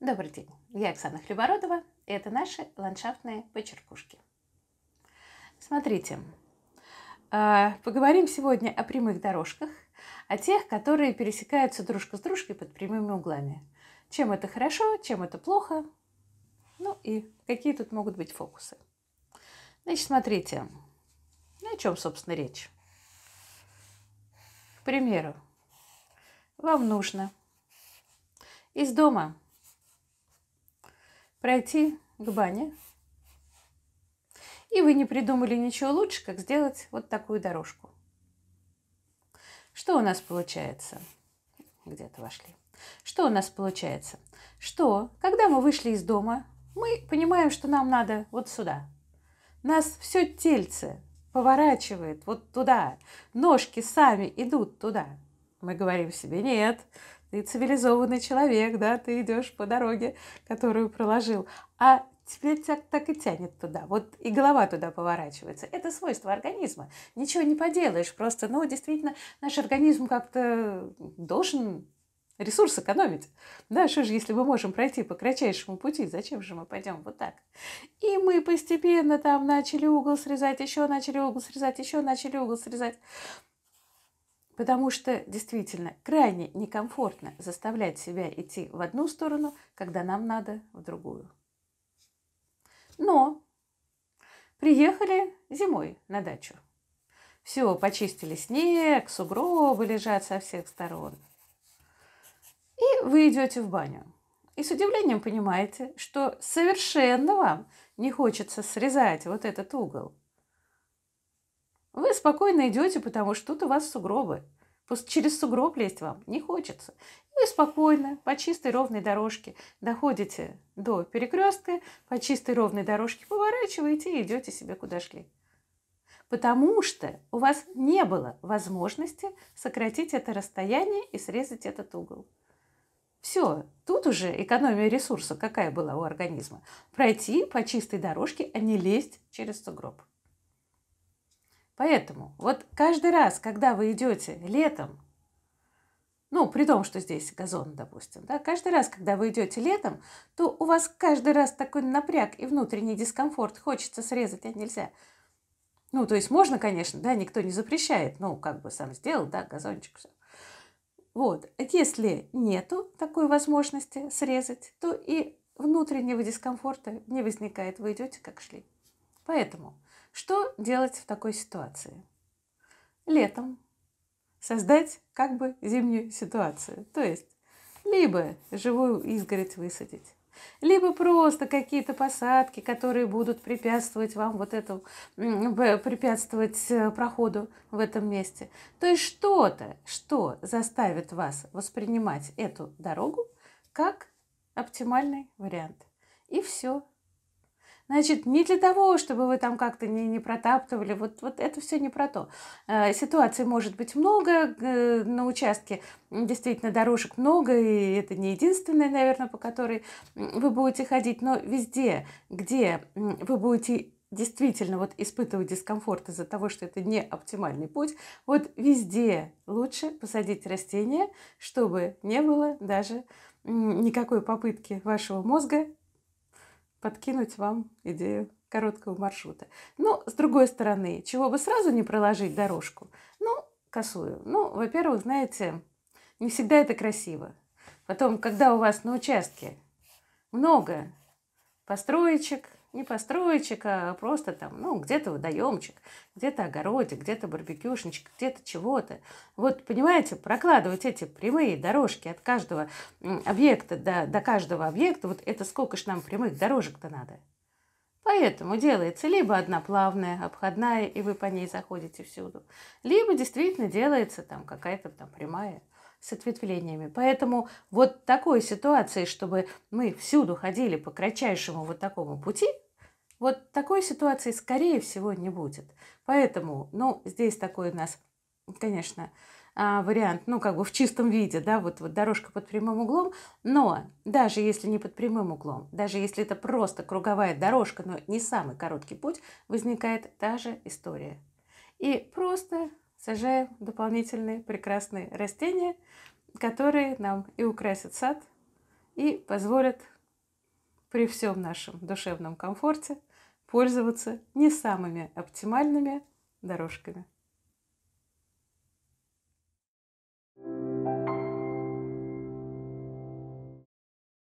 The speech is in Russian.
Добрый день, я Оксана Хлебородова, и это наши ландшафтные почеркушки. Смотрите, а, поговорим сегодня о прямых дорожках, о тех, которые пересекаются дружка с дружкой под прямыми углами. Чем это хорошо, чем это плохо, ну и какие тут могут быть фокусы. Значит, смотрите, о чем, собственно, речь примеру, вам нужно из дома пройти к бане, и вы не придумали ничего лучше, как сделать вот такую дорожку. Что у нас получается? Где-то вошли. Что у нас получается? Что, когда мы вышли из дома, мы понимаем, что нам надо вот сюда. Нас все тельце поворачивает вот туда, ножки сами идут туда. Мы говорим себе, нет, ты цивилизованный человек, да, ты идешь по дороге, которую проложил, а теперь так, так и тянет туда, вот и голова туда поворачивается. Это свойство организма, ничего не поделаешь, просто, ну, действительно, наш организм как-то должен ресурс экономить. Да, что же, если мы можем пройти по кратчайшему пути, зачем же мы пойдем вот так? И мы постепенно там начали угол срезать, еще начали угол срезать, еще начали угол срезать. Потому что действительно крайне некомфортно заставлять себя идти в одну сторону, когда нам надо в другую. Но приехали зимой на дачу. Все, почистили снег, сугробы лежат со всех сторон – вы идете в баню и с удивлением понимаете, что совершенно вам не хочется срезать вот этот угол. Вы спокойно идете, потому что тут у вас сугробы. Через сугроб лезть вам не хочется. вы спокойно по чистой ровной дорожке доходите до перекрестка, по чистой ровной дорожке поворачиваете и идете себе куда шли. Потому что у вас не было возможности сократить это расстояние и срезать этот угол. Все, тут уже экономия ресурсов, какая была у организма. Пройти по чистой дорожке, а не лезть через сугроб. Поэтому вот каждый раз, когда вы идете летом, ну, при том, что здесь газон, допустим, да, каждый раз, когда вы идете летом, то у вас каждый раз такой напряг и внутренний дискомфорт, хочется срезать, а нельзя. Ну, то есть можно, конечно, да, никто не запрещает, ну, как бы сам сделал, да, газончик, все. Вот. Если нету такой возможности срезать, то и внутреннего дискомфорта не возникает, вы идете как шли. Поэтому что делать в такой ситуации? Летом создать как бы зимнюю ситуацию. То есть либо живую изгородь высадить, либо просто какие-то посадки, которые будут препятствовать вам вот этому, препятствовать э, проходу в этом месте. То есть что-то, что заставит вас воспринимать эту дорогу как оптимальный вариант. И все. Значит, не для того, чтобы вы там как-то не, не протаптывали, вот, вот это все не про то. Э, ситуаций может быть много э, на участке, действительно дорожек много, и это не единственное, наверное, по которой вы будете ходить, но везде, где вы будете действительно вот испытывать дискомфорт из-за того, что это не оптимальный путь, вот везде лучше посадить растения, чтобы не было даже никакой попытки вашего мозга подкинуть вам идею короткого маршрута. Но, ну, с другой стороны, чего бы сразу не проложить дорожку? Ну, косую. Ну, во-первых, знаете, не всегда это красиво. Потом, когда у вас на участке много построечек, не построечек, а просто там, ну, где-то водоемчик, где-то огородик, где-то барбекюшничек, где-то чего-то. Вот, понимаете, прокладывать эти прямые дорожки от каждого объекта до, до каждого объекта, вот это сколько ж нам прямых дорожек-то надо? Поэтому делается либо одна плавная, обходная, и вы по ней заходите всюду, либо действительно делается там какая-то там прямая с ответвлениями. Поэтому вот такой ситуации, чтобы мы всюду ходили по кратчайшему вот такому пути, вот такой ситуации, скорее всего, не будет. Поэтому, ну, здесь такой у нас, конечно, а, вариант, ну, как бы в чистом виде, да, вот, вот дорожка под прямым углом, но даже если не под прямым углом, даже если это просто круговая дорожка, но не самый короткий путь, возникает та же история. И просто сажаем дополнительные прекрасные растения, которые нам и украсят сад, и позволят при всем нашем душевном комфорте пользоваться не самыми оптимальными дорожками.